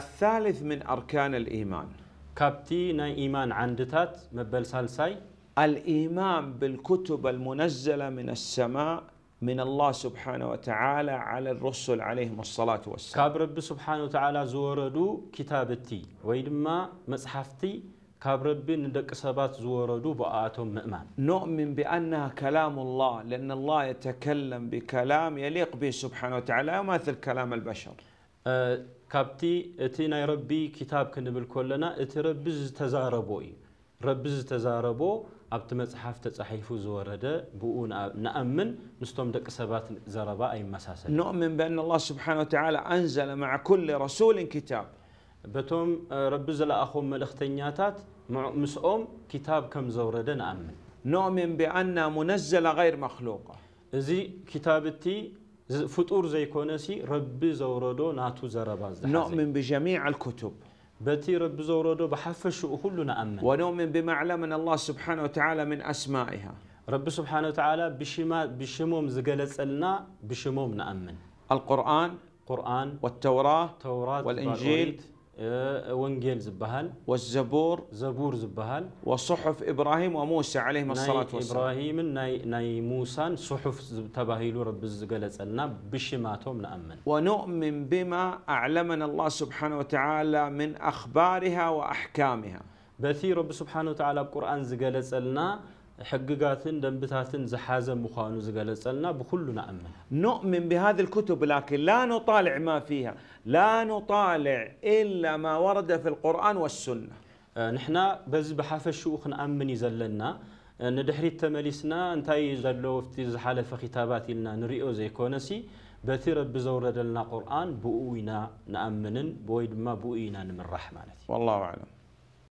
الثالث من أركان الإيمان كابتي إيمان عندتات مبل سالساي الإيمان بالكتب المنزلة من السماء من الله سبحانه وتعالى على الرسل عليهم الصلاة والسلام كاب رب سبحانه وتعالى زوردو كتابتي ويدما مصحفتي كاب رب ندك سبات زوردو بآتهم مأمان نؤمن بأنها كلام الله لأن الله يتكلم بكلام يليق به سبحانه وتعالى وماثل كلام البشر كابتي اتينا ربي كتاب كنبل كلنا اتي ربز تزاربوي ربز تزاربو ابتمت حافتة صحيفو زوردة بؤون نأمن نستوم دك سبات زربا مساسة نؤمن بأن الله سبحانه وتعالى أنزل مع كل رسول كتاب بتوم ربز لأخو ملختنياتات مسؤوم كتاب كم زوردة نأمن نؤمن بأن منزل غير مخلوقة زي كتابتي فطور زي كونسي رب زورده ناتو زرباز نؤمن بجميع الكتب بتي رب زورده بحفش كلنا امن ونؤمن بما علمنا الله سبحانه وتعالى من أسمائها رب سبحانه وتعالى بشما بشموم زغلصلنا بشموم نأمن القرآن قرآن والتوراة توراه والإنجيل آه، ونجيل زبهال والزبور زبور زبهال وصحف إبراهيم وموسى عليهم الصلاة والسلام إبراهيم ناي, ناي موسى صحف تباهيلو رب الزقلت بشماتهم نأمن ونؤمن بما أعلمنا الله سبحانه وتعالى من أخبارها وأحكامها بثير رب سبحانه وتعالى القرآن زقلت حققاتن دنبتاتن زحازا مخانو زقلصلنا بكل أمن نؤمن بهذه الكتب لكن لا نطالع ما فيها لا نطالع إلا ما ورد في القرآن والسنة نحن بز بحفش الشوخ أمن يزلنا ندحري التماليسنا انتاي زلو في زحالة في خطابات لنا نريئو زي كونسي بثير رب لنا قرآن بؤوينا نأمنن بويد ما بؤينا من مالتي والله أعلم